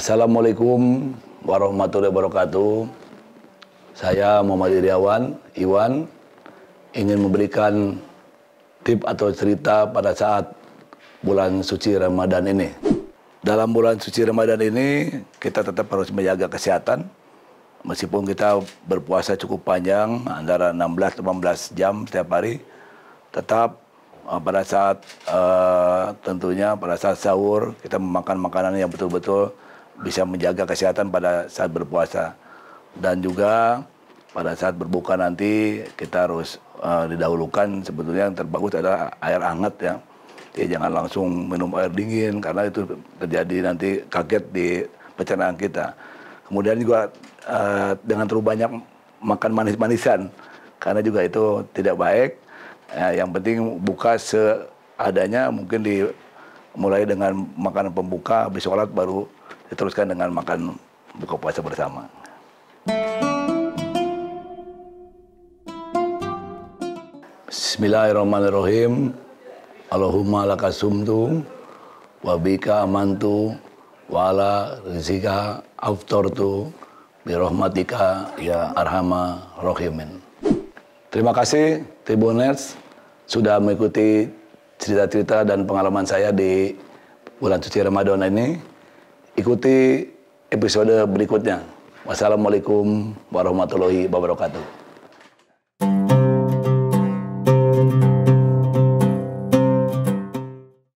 Assalamualaikum warahmatullahi wabarakatuh. Saya Muhammad Iriawan, Iwan, ingin memberikan tip atau cerita pada saat bulan suci Ramadan ini. Dalam bulan suci Ramadan ini, kita tetap harus menjaga kesehatan. Meskipun kita berpuasa cukup panjang, antara 16-18 jam setiap hari, tetap uh, pada saat uh, tentunya pada saat sahur kita memakan makanan yang betul-betul bisa menjaga kesehatan pada saat berpuasa dan juga pada saat berbuka nanti kita harus uh, didahulukan sebetulnya yang terbagus adalah air hangat ya. Jadi jangan langsung minum air dingin karena itu terjadi nanti kaget di pencernaan kita. Kemudian juga uh, dengan terlalu banyak makan manis-manisan karena juga itu tidak baik. Uh, yang penting buka seadanya mungkin dimulai dengan makanan pembuka, habis sholat baru diteruskan dengan makan buka puasa bersama. Bismillahirrahmanirrahim. Allahumma lakasumtu wa bika amantu wa ala rizika aftartu Birohmatika ya arhama rahimin. Terima kasih Tribuners sudah mengikuti cerita-cerita dan pengalaman saya di bulan suci Ramadan ini. Ikuti episode berikutnya. Wassalamualaikum warahmatullahi wabarakatuh.